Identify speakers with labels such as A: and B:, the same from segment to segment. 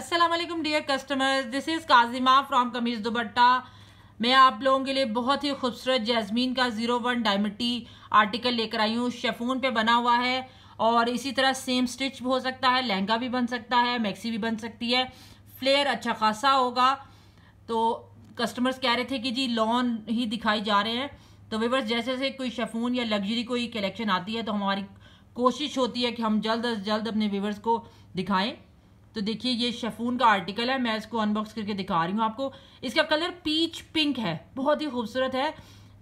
A: Aslam dear customers this is Kazima from Kameez Dupatta मैं आप लोगों के लिए बहुत ही खूबसूरत जैस्मीन का ज़ीरो वन डायमटी आर्टिकल लेकर आई हूँ शेफून पे बना हुआ है और इसी तरह सेम स्टिच हो सकता है लहंगा भी बन सकता है मैक्सी भी बन सकती है फ्लेयर अच्छा खासा होगा तो कस्टमर्स कह रहे थे कि जी लॉन ही दिखाई जा रहे हैं तो वीवर्स जैसे जैसे कोई शेफून या लग्जरी कोई कलेक्शन आती है तो हमारी कोशिश होती है कि हम जल्द अज जल्द अपने वीवर्स को दिखाएं तो देखिए ये शेफून का आर्टिकल है मैं इसको अनबॉक्स करके दिखा रही हूँ आपको इसका कलर पीच पिंक है बहुत ही खूबसूरत है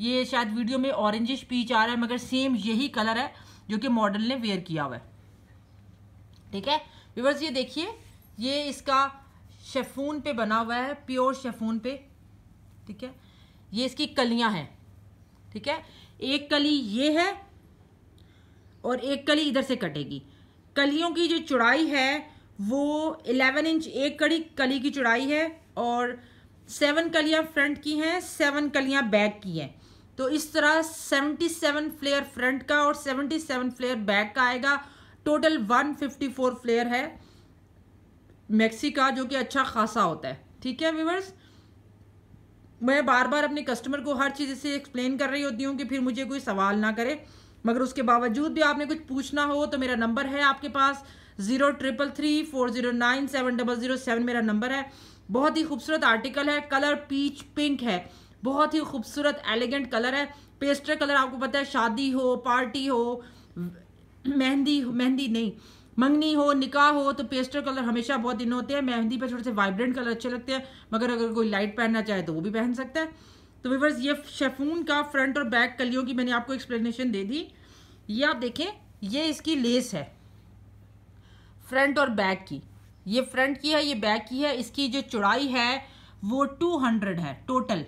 A: ये शायद वीडियो में ऑरेंजिश पीच आ रहा है मगर सेम यही कलर है जो कि मॉडल ने वेयर किया हुआ है ठीक है विवर्स ये देखिए ये इसका शेफून पे बना हुआ है प्योर शेफून पे ठीक है ये इसकी कलियां हैं ठीक है एक कली ये है और एक कली इधर से कटेगी कलियों की जो चौड़ाई है वो 11 इंच एक कड़ी कली की चौड़ाई है और सेवन कलियाँ फ्रंट की हैं सेवन कलियाँ बैक की हैं तो इस तरह 77 फ्लेयर फ्रंट का और 77 फ्लेयर बैक का आएगा टोटल 154 फ्लेयर है मैक्सी का जो कि अच्छा खासा होता है ठीक है व्यूवर्स मैं बार बार अपने कस्टमर को हर चीज़ से एक्सप्लेन कर रही होती हूँ कि फिर मुझे कोई सवाल ना करे मगर उसके बावजूद भी आपने कुछ पूछना हो तो मेरा नंबर है आपके पास zero triple three four zero nine seven double zero seven मेरा नंबर है बहुत ही खूबसूरत आर्टिकल है कलर पीच पिंक है बहुत ही खूबसूरत एलिगेंट कलर है पेस्टर कलर आपको पता है शादी हो पार्टी हो मेहंदी मेहंदी नहीं मंगनी हो निकाह हो तो पेस्टर कलर हमेशा बहुत इन होते हैं मेहंदी पर थोड़े से वाइब्रेंट कलर अच्छे लगते हैं मगर अगर कोई लाइट पहनना चाहे तो वो भी पहन सकता है तो वीवर्स ये शेफून का फ्रंट और बैक कलियों की मैंने आपको एक्सप्लेनेशन दे दी ये आप देखें ये इसकी लेस है फ्रंट और बैक की ये फ्रंट की है ये बैक की है इसकी जो चौड़ाई है वो टू हंड्रेड है टोटल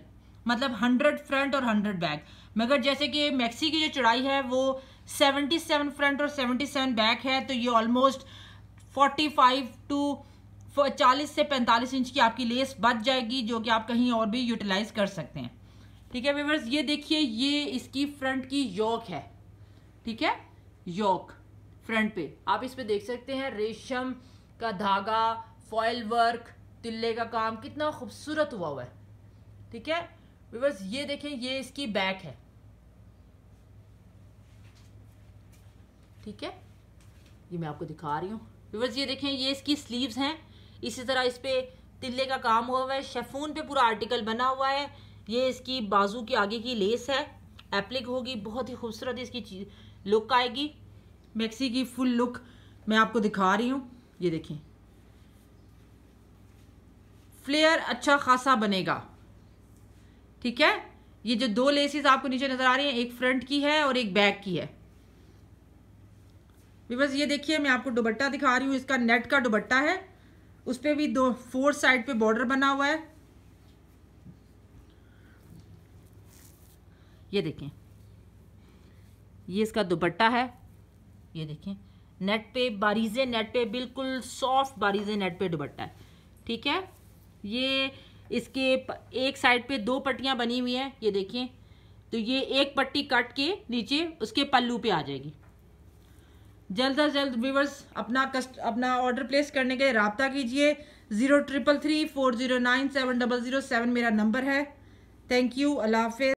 A: मतलब हंड्रेड फ्रंट और हंड्रेड बैक मगर जैसे कि मैक्सी की जो चौड़ाई है वो सेवेंटी सेवन फ्रंट और सेवेंटी सेवन बैक है तो ये ऑलमोस्ट फोर्टी फाइव टू चालीस से पैंतालीस इंच की आपकी लेस बच जाएगी जो कि आप कहीं और भी यूटिलाइज कर सकते हैं ठीक है व्यूवर्स ये देखिए ये इसकी फ्रंट की योक है ठीक है योक फ्रंट पे आप इस पे देख सकते हैं रेशम का धागा फॉयल वर्क तिल्ले का काम कितना खूबसूरत हुआ हुआ है ठीक है व्यूवर्स ये देखें ये इसकी बैक है ठीक है ये मैं आपको दिखा रही हूँ व्यूवर्स ये देखें ये इसकी स्लीव्स हैं इसी तरह इस पे तिल्ले का काम हुआ हुआ है शेफून पे पूरा आर्टिकल बना हुआ है ये इसकी बाजू की आगे की लेस है एप्लिक होगी बहुत ही खूबसूरत इसकी लुक आएगी मैक्सी की फुल लुक मैं आपको दिखा रही हूँ ये देखें फ्लेयर अच्छा खासा बनेगा ठीक है ये जो दो लेसेस आपको नीचे नज़र आ रही हैं एक फ्रंट की है और एक बैक की है बस ये देखिए मैं आपको दुबट्टा दिखा रही हूँ इसका नेट का दुबट्टा है उस पर भी दो फोर साइड पे बॉर्डर बना हुआ है ये देखें ये इसका दुपट्टा है ये देखें नेट पे बारीजे नेट पे बिल्कुल सॉफ्ट बारीजे नेट पे दुपट्टा है ठीक है ये इसके एक साइड पे दो पट्टियाँ बनी हुई हैं ये देखिए तो ये एक पट्टी कट के नीचे उसके पल्लू पे आ जाएगी जल्द अज जल्द व्यूवर्स अपना कस्ट अपना ऑर्डर प्लेस करने के लिए रबता कीजिए zero triple three four zero nine seven double zero seven मेरा नंबर है थैंक यू अल्लाह हाफि